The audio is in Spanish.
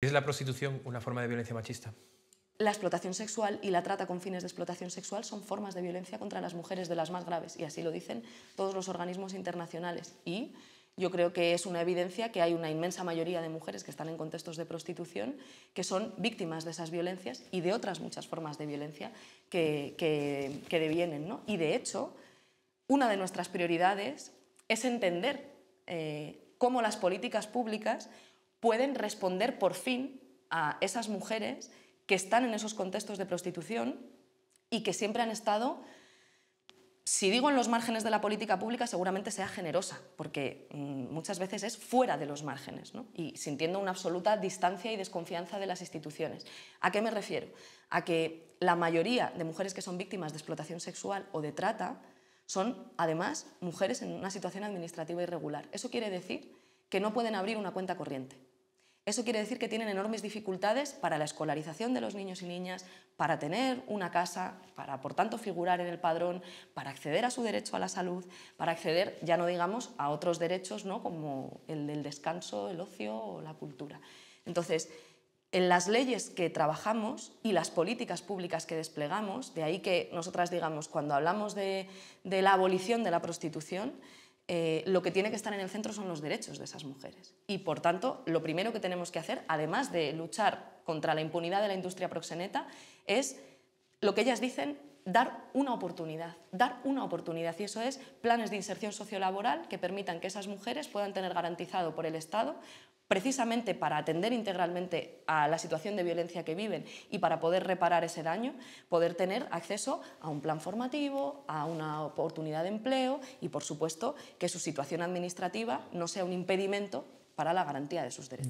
¿Es la prostitución una forma de violencia machista? La explotación sexual y la trata con fines de explotación sexual son formas de violencia contra las mujeres de las más graves, y así lo dicen todos los organismos internacionales. Y yo creo que es una evidencia que hay una inmensa mayoría de mujeres que están en contextos de prostitución que son víctimas de esas violencias y de otras muchas formas de violencia que, devienen. ¿no? Y de hecho, una de nuestras prioridades es entender eh, cómo las políticas públicas pueden responder por fin a esas mujeres que están en esos contextos de prostitución y que siempre han estado, si digo en los márgenes de la política pública, seguramente sea generosa, porque mm, muchas veces es fuera de los márgenes y sintiendo una absoluta distancia y desconfianza de las instituciones. ¿A qué me refiero? A que la mayoría de mujeres que son víctimas de explotación sexual o de trata son, además, mujeres en una situación administrativa irregular. Eso quiere decir que no pueden abrir una cuenta corriente. Eso quiere decir que tienen enormes dificultades para la escolarización de los niños y niñas, para tener una casa, para por tanto figurar en el padrón, para acceder a su derecho a la salud, para acceder, ya no digamos, a otros derechos ¿no? como el del descanso, el ocio o la cultura. Entonces, en las leyes que trabajamos y las políticas públicas que desplegamos, de ahí que nosotras digamos, cuando hablamos de la abolición de la prostitución, eh, lo que tiene que estar en el centro son los derechos de esas mujeres. Y por tanto, lo primero que tenemos que hacer, además de luchar contra la impunidad de la industria proxeneta, es lo que ellas dicen dar una oportunidad, dar una oportunidad y eso es planes de inserción sociolaboral que permitan que esas mujeres puedan tener garantizado por el Estado precisamente para atender integralmente a la situación de violencia que viven y para poder reparar ese daño, poder tener acceso a un plan formativo, a una oportunidad de empleo y, por supuesto, que su situación administrativa no sea un impedimento para la garantía de sus derechos.